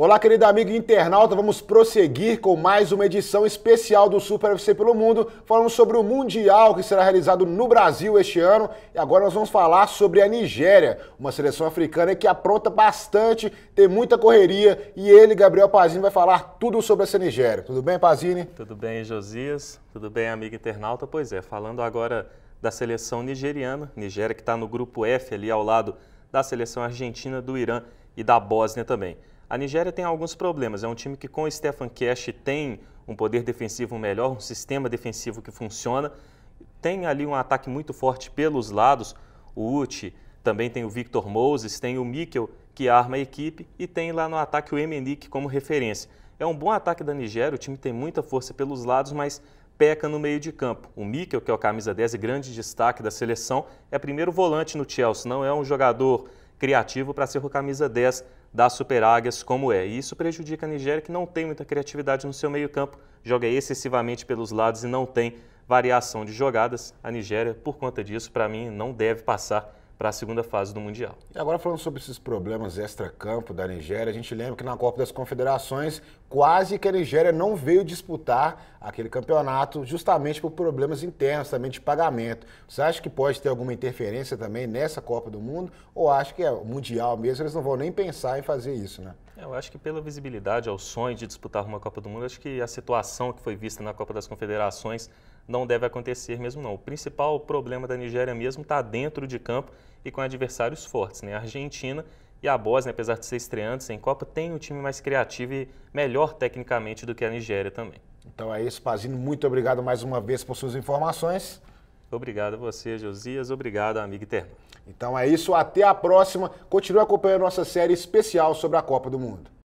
Olá, querido amigo internauta, vamos prosseguir com mais uma edição especial do Super FC pelo Mundo, falando sobre o Mundial que será realizado no Brasil este ano. E agora nós vamos falar sobre a Nigéria, uma seleção africana que apronta bastante, tem muita correria, e ele, Gabriel Pazini, vai falar tudo sobre essa Nigéria. Tudo bem, Pazini? Tudo bem, Josias. Tudo bem, amigo internauta? Pois é, falando agora da seleção nigeriana, Nigéria que está no grupo F ali ao lado da seleção argentina, do Irã e da Bósnia também. A Nigéria tem alguns problemas. É um time que com o Stefan Cash tem um poder defensivo melhor, um sistema defensivo que funciona. Tem ali um ataque muito forte pelos lados. O Uti, também tem o Victor Moses, tem o Mikkel, que arma a equipe, e tem lá no ataque o Emenik como referência. É um bom ataque da Nigéria, o time tem muita força pelos lados, mas peca no meio de campo. O Mikkel, que é o camisa 10 e grande destaque da seleção, é primeiro volante no Chelsea, não é um jogador criativo para ser o camisa 10 Super Águias como é. E isso prejudica a Nigéria, que não tem muita criatividade no seu meio campo, joga excessivamente pelos lados e não tem variação de jogadas. A Nigéria, por conta disso, para mim, não deve passar para a segunda fase do Mundial. E agora falando sobre esses problemas extra-campo da Nigéria, a gente lembra que na Copa das Confederações quase que a Nigéria não veio disputar aquele campeonato justamente por problemas internos também de pagamento. Você acha que pode ter alguma interferência também nessa Copa do Mundo? Ou acha que é mundial mesmo, eles não vão nem pensar em fazer isso, né? É, eu acho que pela visibilidade ao sonho de disputar uma Copa do Mundo, acho que a situação que foi vista na Copa das Confederações não deve acontecer mesmo não. O principal problema da Nigéria mesmo está dentro de campo e com adversários fortes, né? A Argentina e a Bósnia, né, apesar de ser estreante sem Copa, tem um time mais criativo e melhor tecnicamente do que a Nigéria também. Então é isso, Pazino. Muito obrigado mais uma vez por suas informações. Obrigado a você, Josias. Obrigado, amigo Terno. Então é isso. Até a próxima. Continue acompanhando nossa série especial sobre a Copa do Mundo.